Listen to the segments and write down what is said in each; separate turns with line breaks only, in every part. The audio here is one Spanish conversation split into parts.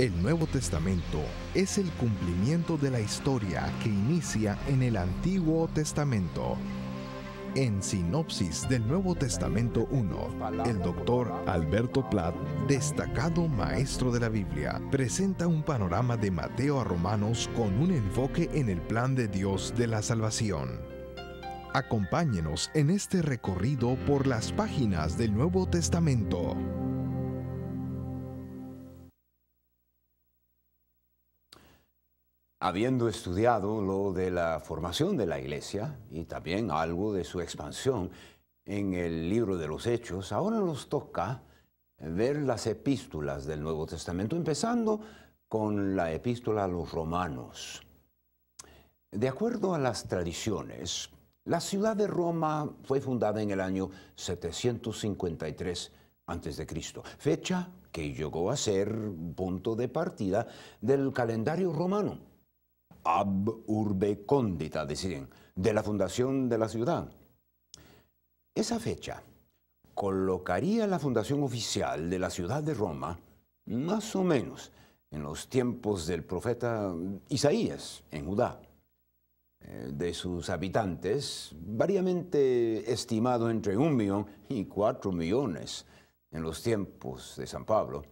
El Nuevo Testamento es el cumplimiento de la historia que inicia en el Antiguo Testamento. En Sinopsis del Nuevo Testamento 1, el doctor Alberto Platt, destacado maestro de la Biblia, presenta un panorama de Mateo a Romanos con un enfoque en el plan de Dios de la salvación. Acompáñenos en este recorrido por las páginas del Nuevo Testamento. Habiendo estudiado lo de la formación de la iglesia y también algo de su expansión en el libro de los Hechos, ahora nos toca ver las epístolas del Nuevo Testamento, empezando con la epístola a los romanos. De acuerdo a las tradiciones, la ciudad de Roma fue fundada en el año 753 a.C., fecha que llegó a ser punto de partida del calendario romano ab urbe condita, decían, de la fundación de la ciudad. Esa fecha colocaría la fundación oficial de la ciudad de Roma, más o menos, en los tiempos del profeta Isaías, en Judá. Eh, de sus habitantes, variamente estimado entre un millón y cuatro millones en los tiempos de San Pablo,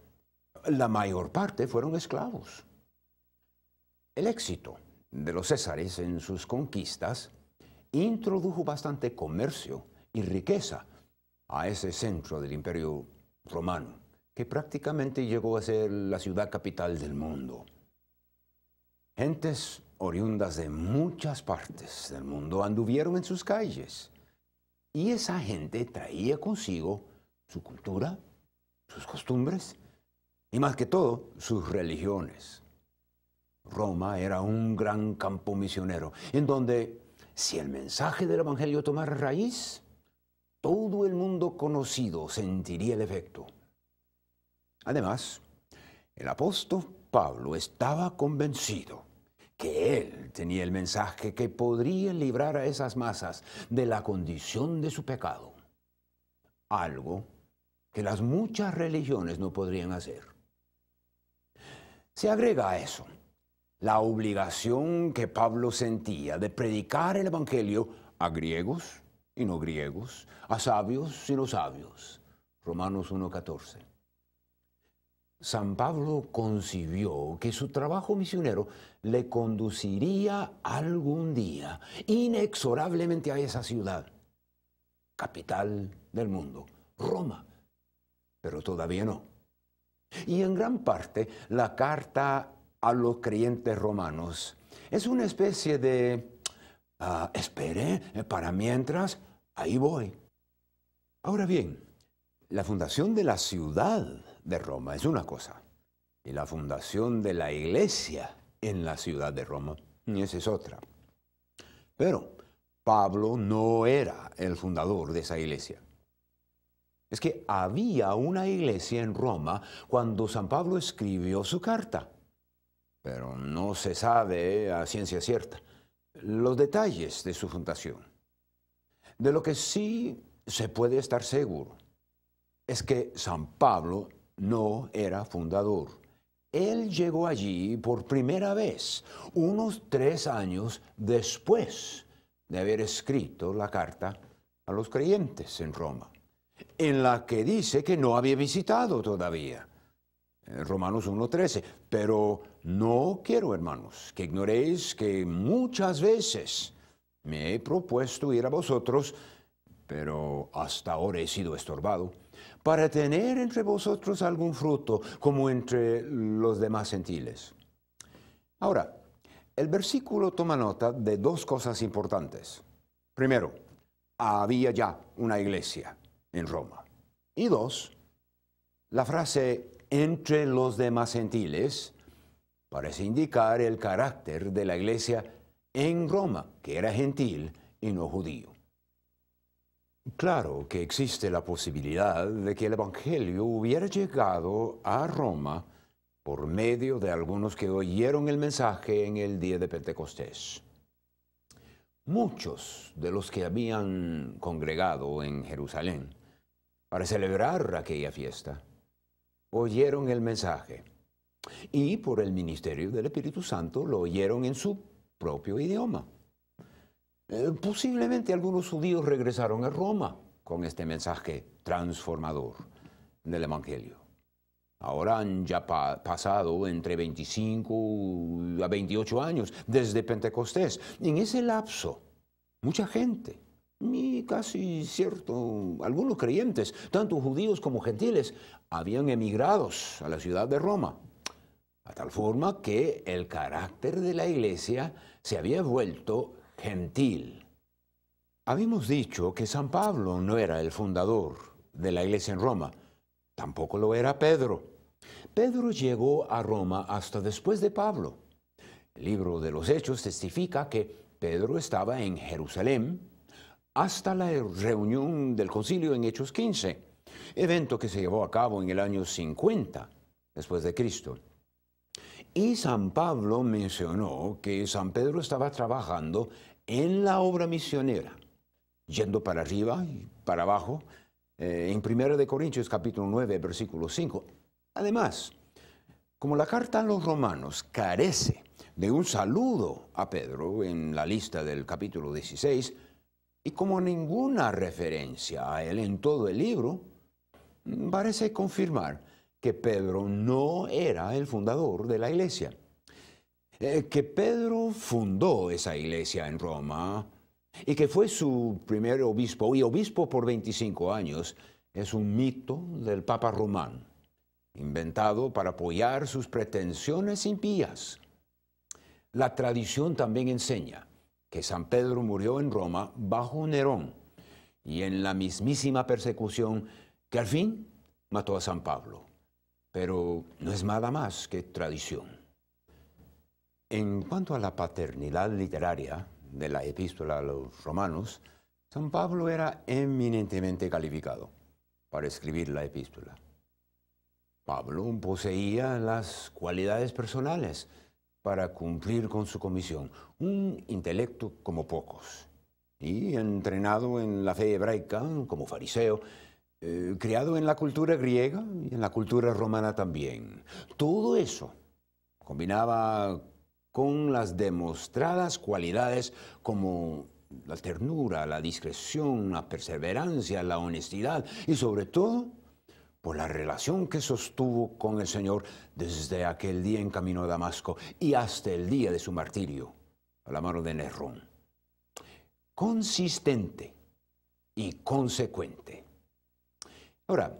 la mayor parte fueron esclavos. El éxito de los césares en sus conquistas introdujo bastante comercio y riqueza a ese centro del imperio romano, que prácticamente llegó a ser la ciudad capital del mundo. Gentes oriundas de muchas partes del mundo anduvieron en sus calles y esa gente traía consigo su cultura, sus costumbres y más que todo sus religiones. Roma era un gran campo misionero, en donde si el mensaje del Evangelio tomara raíz, todo el mundo conocido sentiría el efecto. Además, el apóstol Pablo estaba convencido que él tenía el mensaje que podría librar a esas masas de la condición de su pecado, algo que las muchas religiones no podrían hacer. Se agrega a eso la obligación que Pablo sentía de predicar el Evangelio a griegos y no griegos, a sabios y no sabios. Romanos 1.14. San Pablo concibió que su trabajo misionero le conduciría algún día inexorablemente a esa ciudad, capital del mundo, Roma, pero todavía no. Y en gran parte la carta a los creyentes romanos. Es una especie de, ah, espere, eh, para mientras, ahí voy. Ahora bien, la fundación de la ciudad de Roma es una cosa, y la fundación de la iglesia en la ciudad de Roma, esa es otra. Pero Pablo no era el fundador de esa iglesia. Es que había una iglesia en Roma cuando San Pablo escribió su carta pero no se sabe eh, a ciencia cierta los detalles de su fundación. De lo que sí se puede estar seguro es que San Pablo no era fundador. Él llegó allí por primera vez unos tres años después de haber escrito la carta a los creyentes en Roma, en la que dice que no había visitado todavía eh, Romanos 1.13, pero no quiero, hermanos, que ignoréis que muchas veces me he propuesto ir a vosotros, pero hasta ahora he sido estorbado, para tener entre vosotros algún fruto, como entre los demás gentiles. Ahora, el versículo toma nota de dos cosas importantes. Primero, había ya una iglesia en Roma. Y dos, la frase entre los demás gentiles, parece indicar el carácter de la iglesia en Roma, que era gentil y no judío. Claro que existe la posibilidad de que el Evangelio hubiera llegado a Roma por medio de algunos que oyeron el mensaje en el día de Pentecostés. Muchos de los que habían congregado en Jerusalén para celebrar aquella fiesta oyeron el mensaje y por el ministerio del Espíritu Santo lo oyeron en su propio idioma. Eh, posiblemente algunos judíos regresaron a Roma con este mensaje transformador del Evangelio. Ahora han ya pasado entre 25 a 28 años desde Pentecostés. En ese lapso, mucha gente y casi cierto, algunos creyentes, tanto judíos como gentiles, habían emigrado a la ciudad de Roma, a tal forma que el carácter de la iglesia se había vuelto gentil. Habíamos dicho que San Pablo no era el fundador de la iglesia en Roma, tampoco lo era Pedro. Pedro llegó a Roma hasta después de Pablo. El libro de los Hechos testifica que Pedro estaba en Jerusalén hasta la reunión del concilio en Hechos 15, evento que se llevó a cabo en el año 50 después de Cristo. Y San Pablo mencionó que San Pedro estaba trabajando en la obra misionera, yendo para arriba y para abajo, eh, en 1 Corintios capítulo 9, versículo 5. Además, como la carta a los romanos carece de un saludo a Pedro en la lista del capítulo 16, y como ninguna referencia a él en todo el libro, parece confirmar que Pedro no era el fundador de la iglesia. Eh, que Pedro fundó esa iglesia en Roma y que fue su primer obispo y obispo por 25 años es un mito del Papa Román, inventado para apoyar sus pretensiones impías. La tradición también enseña que San Pedro murió en Roma bajo Nerón y en la mismísima persecución que al fin mató a San Pablo. Pero no es nada más que tradición. En cuanto a la paternidad literaria de la epístola a los romanos, San Pablo era eminentemente calificado para escribir la epístola. Pablo poseía las cualidades personales para cumplir con su comisión, un intelecto como pocos, y entrenado en la fe hebraica como fariseo, eh, criado en la cultura griega y en la cultura romana también. Todo eso combinaba con las demostradas cualidades como la ternura, la discreción, la perseverancia, la honestidad y sobre todo por la relación que sostuvo con el Señor desde aquel día en camino a Damasco y hasta el día de su martirio a la mano de Nerón. Consistente y consecuente. Ahora,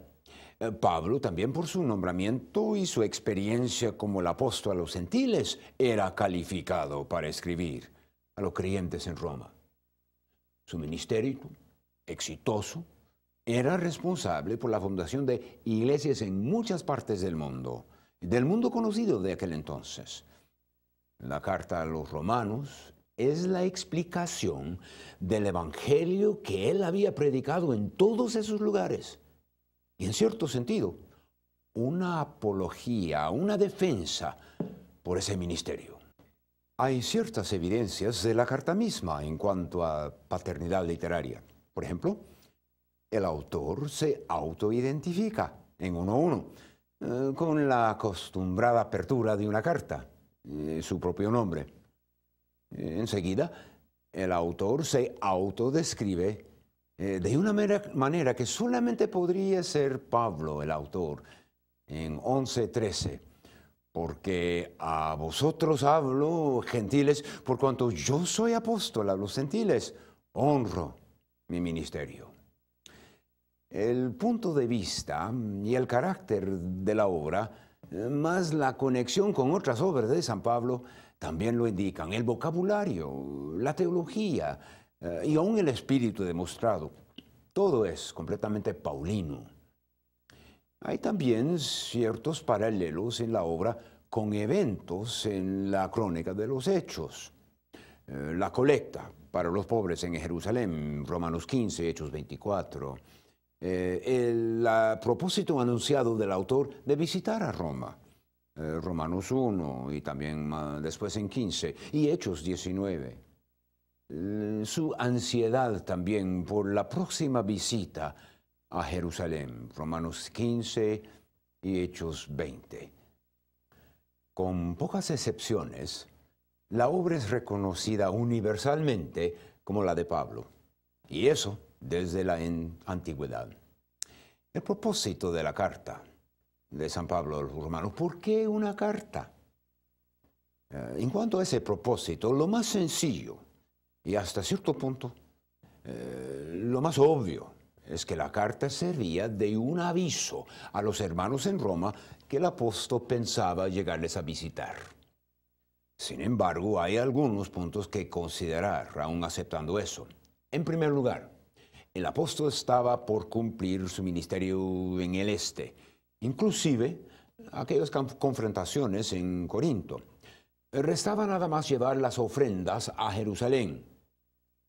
eh, Pablo también por su nombramiento y su experiencia como el apóstol a los gentiles era calificado para escribir a los creyentes en Roma. Su ministerio, exitoso, era responsable por la fundación de iglesias en muchas partes del mundo, del mundo conocido de aquel entonces. La carta a los romanos es la explicación del Evangelio que él había predicado en todos esos lugares. Y en cierto sentido, una apología, una defensa por ese ministerio. Hay ciertas evidencias de la carta misma en cuanto a paternidad literaria. Por ejemplo, el autor se autoidentifica en 1.1 eh, con la acostumbrada apertura de una carta, eh, su propio nombre. Eh, enseguida, el autor se autodescribe de una manera que solamente podría ser Pablo el autor en 11.13 porque a vosotros hablo, gentiles, por cuanto yo soy apóstol a los gentiles, honro mi ministerio. El punto de vista y el carácter de la obra, más la conexión con otras obras de San Pablo, también lo indican. El vocabulario, la teología eh, y aún el espíritu demostrado. Todo es completamente paulino. Hay también ciertos paralelos en la obra con eventos en la crónica de los hechos. Eh, la colecta para los pobres en Jerusalén, Romanos 15, Hechos 24 eh, el propósito anunciado del autor de visitar a Roma. Eh, Romanos 1 y también después en 15 y Hechos 19. su ansiedad también por la próxima visita a Jerusalén, Romanos 15 y Hechos 20. Con pocas excepciones, la obra es reconocida universalmente como la de Pablo. Y eso desde la antigüedad. El propósito de la carta de San Pablo a los romanos, ¿por qué una carta? Eh, en cuanto a ese propósito, lo más sencillo y hasta cierto punto eh, lo más obvio es que la carta servía de un aviso a los hermanos en Roma que el apóstol pensaba llegarles a visitar. Sin embargo, hay algunos puntos que considerar, aún aceptando eso. En primer lugar, el apóstol estaba por cumplir su ministerio en el este, inclusive aquellas confrontaciones en Corinto. Restaba nada más llevar las ofrendas a Jerusalén.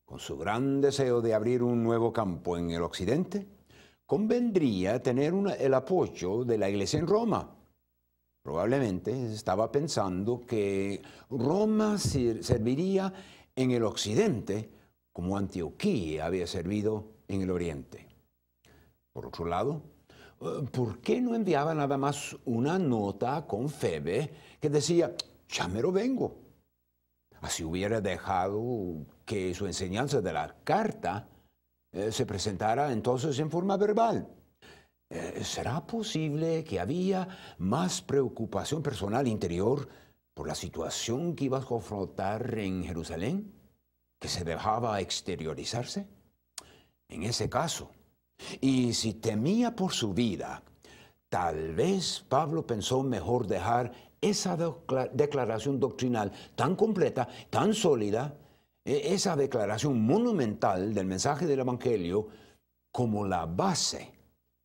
Con su gran deseo de abrir un nuevo campo en el occidente, convendría tener el apoyo de la iglesia en Roma. Probablemente estaba pensando que Roma serviría en el occidente como Antioquía había servido en el Oriente. Por otro lado, eh, ¿por qué no enviaba nada más una nota con Febe que decía, ya me lo vengo? Así hubiera dejado que su enseñanza de la carta eh, se presentara entonces en forma verbal. Eh, ¿Será posible que había más preocupación personal interior por la situación que iba a confrontar en Jerusalén? que se dejaba exteriorizarse? En ese caso, y si temía por su vida, tal vez Pablo pensó mejor dejar esa declaración doctrinal tan completa, tan sólida, e-, esa declaración monumental del mensaje del Evangelio como la base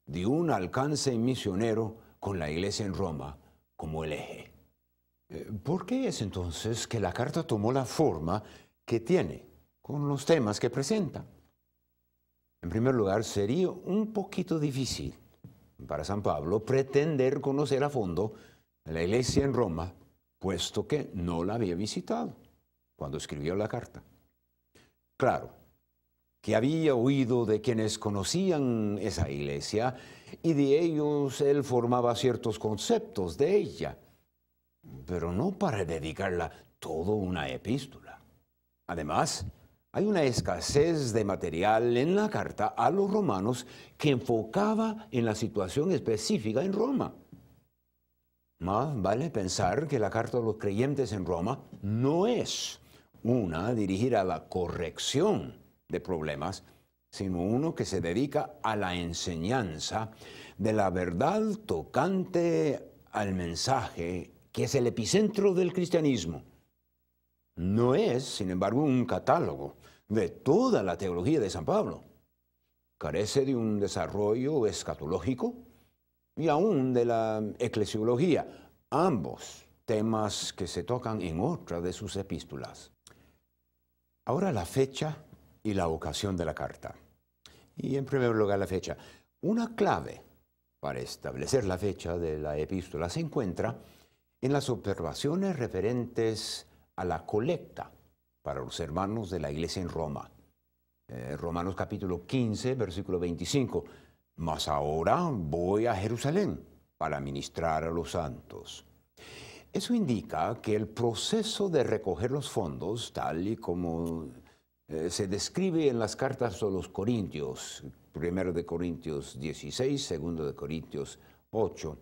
de un alcance misionero con la iglesia en Roma como el eje. Eh, ¿Por qué es entonces que la carta tomó la forma que tiene? con los temas que presenta. En primer lugar, sería un poquito difícil para San Pablo pretender conocer a fondo la iglesia en Roma, puesto que no la había visitado cuando escribió la carta. Claro, que había oído de quienes conocían esa iglesia y de ellos él formaba ciertos conceptos de ella, pero no para dedicarla toda una epístola. Además, hay una escasez de material en la carta a los romanos que enfocaba en la situación específica en Roma. Más vale pensar que la carta a los creyentes en Roma no es una dirigida a la corrección de problemas, sino uno que se dedica a la enseñanza de la verdad tocante al mensaje que es el epicentro del cristianismo. No es, sin embargo, un catálogo de toda la teología de San Pablo. Carece de un desarrollo escatológico y aún de la eclesiología, ambos temas que se tocan en otra de sus epístolas. Ahora la fecha y la ocasión de la carta. Y en primer lugar la fecha. Una clave para establecer la fecha de la epístola se encuentra en las observaciones referentes a la colecta para los hermanos de la iglesia en Roma. Eh, Romanos capítulo 15, versículo 25. Mas ahora voy a Jerusalén para ministrar a los santos. Eso indica que el proceso de recoger los fondos, tal y como eh, se describe en las cartas de los Corintios, primero de Corintios 16, segundo de Corintios 8,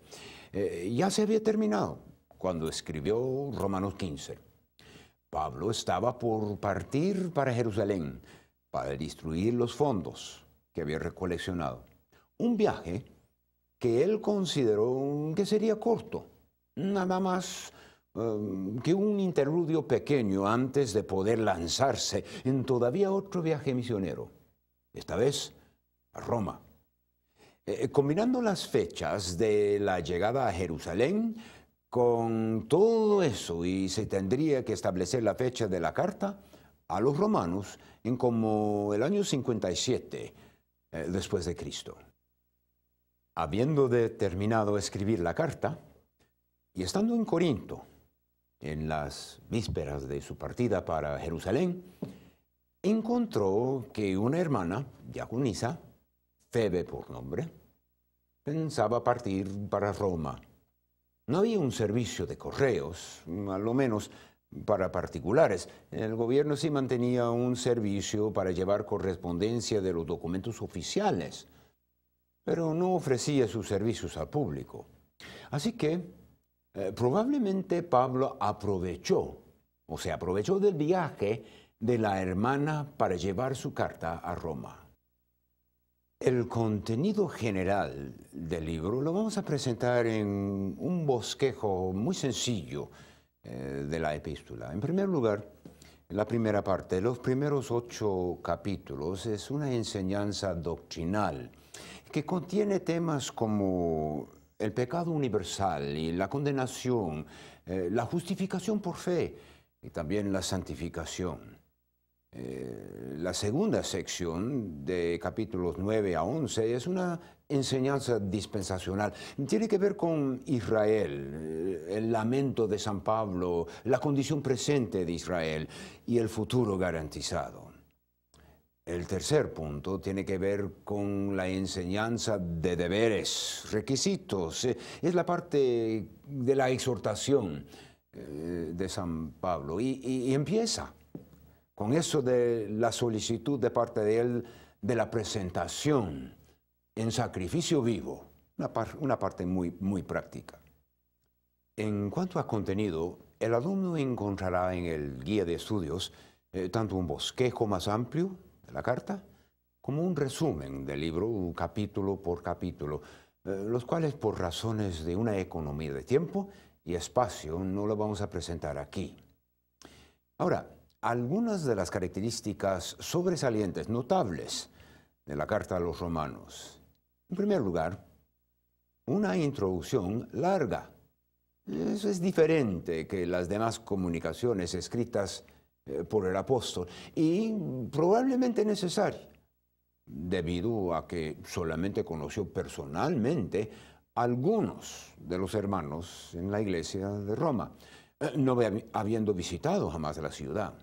eh, ya se había terminado cuando escribió Romanos 15. Pablo estaba por partir para Jerusalén para destruir los fondos que había recoleccionado. Un viaje que él consideró que sería corto, nada más um, que un interludio pequeño antes de poder lanzarse en todavía otro viaje misionero, esta vez a Roma. Eh, eh, combinando las fechas de la llegada a Jerusalén, con todo eso, y se tendría que establecer la fecha de la carta a los romanos en como el año 57 eh, después de Cristo. Habiendo determinado escribir la carta, y estando en Corinto, en las vísperas de su partida para Jerusalén, encontró que una hermana, diaconisa, Febe por nombre, pensaba partir para Roma no había un servicio de correos, mm, a lo menos para particulares. El gobierno sí mantenía un servicio para llevar correspondencia de los documentos oficiales, pero no ofrecía sus servicios al público. Así que eh, probablemente Pablo aprovechó, o se aprovechó del viaje de la hermana para llevar su carta a Roma. El contenido general del libro lo vamos a presentar en un bosquejo muy sencillo eh, de la epístola. En primer lugar, la primera parte, los primeros ocho capítulos, es una enseñanza doctrinal que contiene temas como el pecado universal y la condenación, eh, la justificación por fe y también la santificación. Eh, la segunda sección, de capítulos 9 a 11, es una enseñanza dispensacional. Tiene que ver con Israel, eh, el lamento de San Pablo, la condición presente de Israel y el futuro garantizado. El tercer punto tiene que ver con la enseñanza de deberes, requisitos. Eh, es la parte de la exhortación de San Pablo y empieza con eso de la solicitud de parte de él de la presentación en sacrificio vivo, una, parte muy, muy práctica. En cuanto a contenido, el alumno encontrará en el guía de estudios eh, tanto un bosquejo más amplio de la carta como un resumen del libro, capítulo por capítulo, eh, los cuales por razones de una economía de tiempo y espacio no lo vamos a presentar aquí. Ahora, algunas de las características sobresalientes, notables, de la carta a los romanos. En primer lugar, una introducción larga. Eso es diferente que las demás comunicaciones escritas eh, por el apóstol y probablemente necesaria, debido a que solamente conoció personalmente algunos de los hermanos en la iglesia de Roma, eh, no habiendo visitado jamás la ciudad.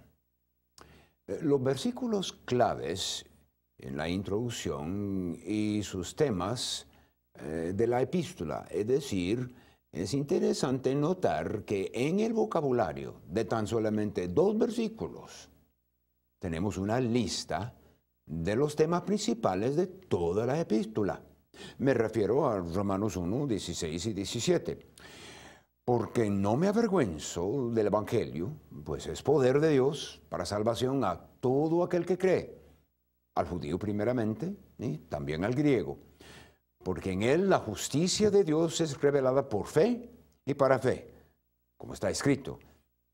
Eh, los versículos claves en la introducción y sus temas eh, de la epístola, es decir, es interesante notar que en el vocabulario de tan solamente dos versículos tenemos una lista de los temas principales de toda la epístola. Me refiero a Romanos 1, 16 y 17 porque no me avergüenzo del Evangelio, pues es poder de Dios para salvación a todo aquel que cree, al judío primeramente y también al griego, porque en él la justicia de Dios es revelada por fe y para fe, como está escrito,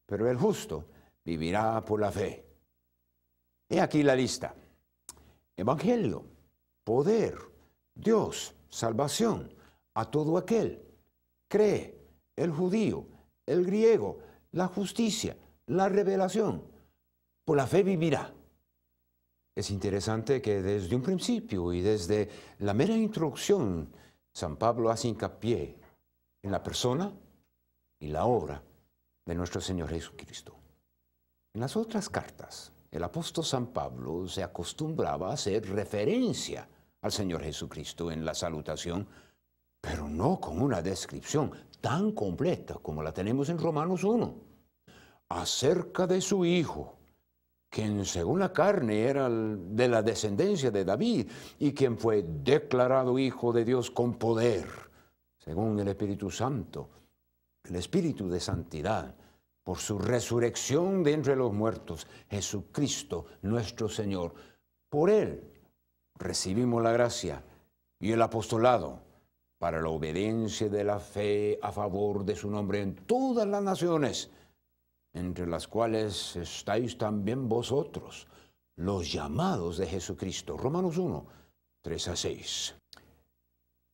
pero el justo vivirá por la fe. He aquí la lista. Evangelio, poder, Dios, salvación a todo aquel. Cree el judío, el griego, la justicia, la revelación. Por la fe vivirá. Es interesante que desde un principio y desde la mera introducción, San Pablo hace hincapié en la persona y la obra de nuestro Señor Jesucristo. En las otras cartas, el apóstol San Pablo se acostumbraba a hacer referencia al Señor Jesucristo en la salutación, pero no con una descripción tan completa como la tenemos en Romanos 1, acerca de su Hijo, quien según la carne era de la descendencia de David y quien fue declarado Hijo de Dios con poder, según el Espíritu Santo, el Espíritu de Santidad, por su resurrección de entre los muertos, Jesucristo nuestro Señor. Por Él recibimos la gracia y el apostolado para la obediencia de la fe a favor de su nombre en todas las naciones, entre las cuales estáis también vosotros, los llamados de Jesucristo. Romanos 1, 3 a 6.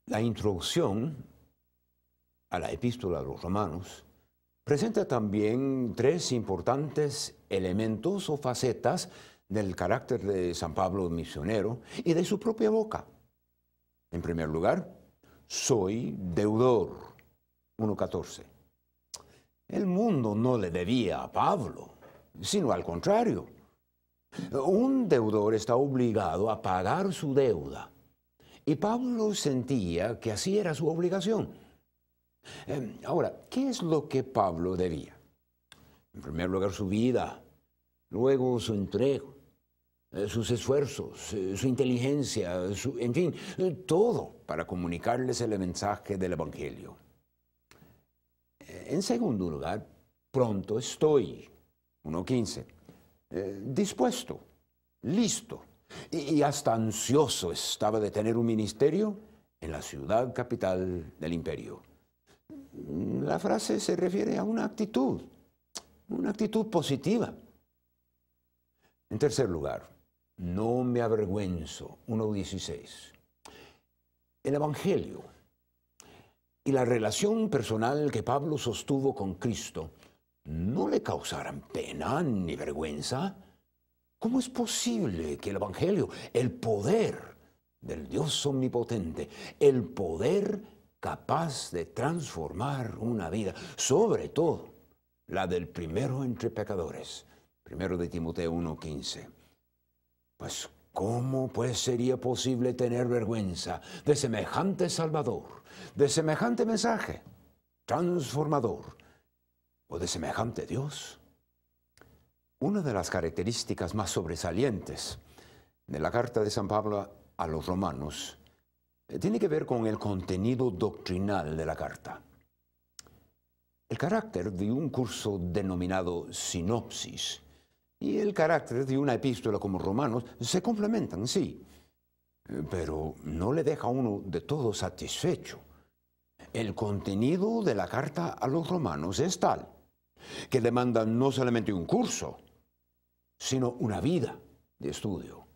La introducción a la epístola de los romanos presenta también tres importantes elementos o facetas del carácter de San Pablo misionero y de su propia boca. En primer lugar, soy deudor. 1.14. El mundo no le debía a Pablo, sino al contrario. Un deudor está obligado a pagar su deuda. Y Pablo sentía que así era su obligación. Eh, ahora, ¿qué es lo que Pablo debía? En primer lugar, su vida, luego su entrega, eh, sus esfuerzos, eh, su inteligencia, en fin, eh, todo para comunicarles el mensaje del Evangelio. En segundo lugar, pronto estoy, 1.15, dispuesto, listo y hasta ansioso estaba de tener un ministerio en la ciudad capital del imperio. Mm, la frase se refiere a una actitud, una actitud positiva. En tercer lugar, no me avergüenzo. 1.16. El Evangelio y la relación personal que Pablo sostuvo con Cristo no le causaran pena ni vergüenza. ¿Cómo es posible que el Evangelio, el poder del Dios omnipotente, el poder capaz de transformar una vida, sobre todo la del primero entre pecadores, primero de Timoteo 1.15, pues ¿Cómo pues sería posible tener vergüenza de semejante Salvador, de semejante mensaje transformador o de semejante Dios? Una de las características más sobresalientes de la carta de San Pablo a los romanos eh, tiene que ver con el contenido doctrinal de la carta. El carácter de un curso denominado sinopsis y el carácter de una epístola como Romanos se complementan, sí, pero no le deja a uno de todo satisfecho. El contenido de la carta a los romanos es tal que demanda no solamente un curso, sino una vida de estudio.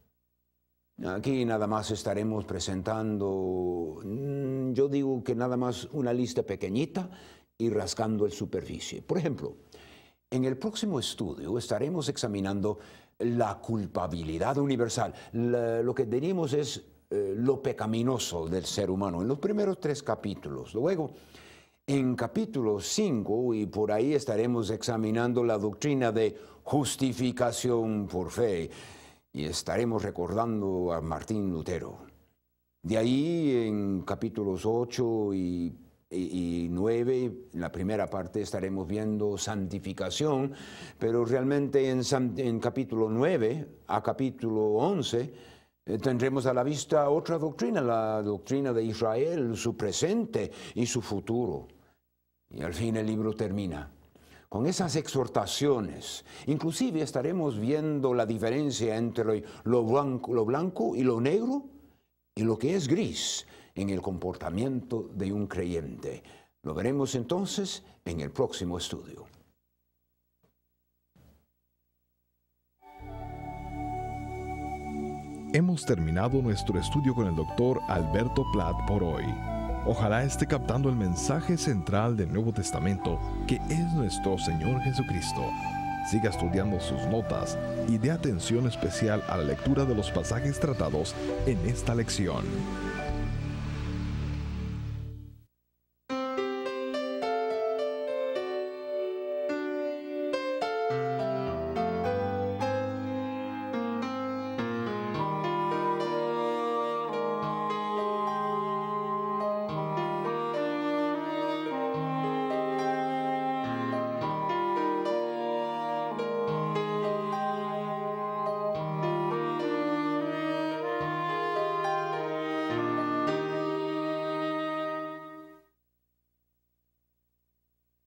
Aquí nada más estaremos presentando, mm, yo digo que nada más una lista pequeñita y rascando el superficie. Por ejemplo, en el próximo estudio estaremos examinando la culpabilidad universal. lo que tenemos es eh, lo pecaminoso del ser humano en los primeros tres capítulos. Luego, en capítulo 5, y por ahí estaremos examinando la doctrina de justificación por fe, y estaremos recordando a Martín Lutero. De ahí, en capítulos 8 y y 9, en la primera parte estaremos viendo santificación, pero realmente en, capítulo 9 a capítulo 11 eh, tendremos a la vista otra doctrina, la doctrina de Israel, su presente y su futuro. Y al fin el libro termina con esas exhortaciones. Inclusive estaremos viendo la diferencia entre lo blanco, lo blanco y lo negro y lo que es gris, en el comportamiento de un creyente. Lo veremos entonces en el próximo estudio. Hemos terminado nuestro estudio con el doctor Alberto Platt por hoy. Ojalá esté captando el mensaje central del Nuevo Testamento, que es nuestro Señor Jesucristo. Siga estudiando sus notas y dé atención especial a la lectura de los pasajes tratados en esta lección.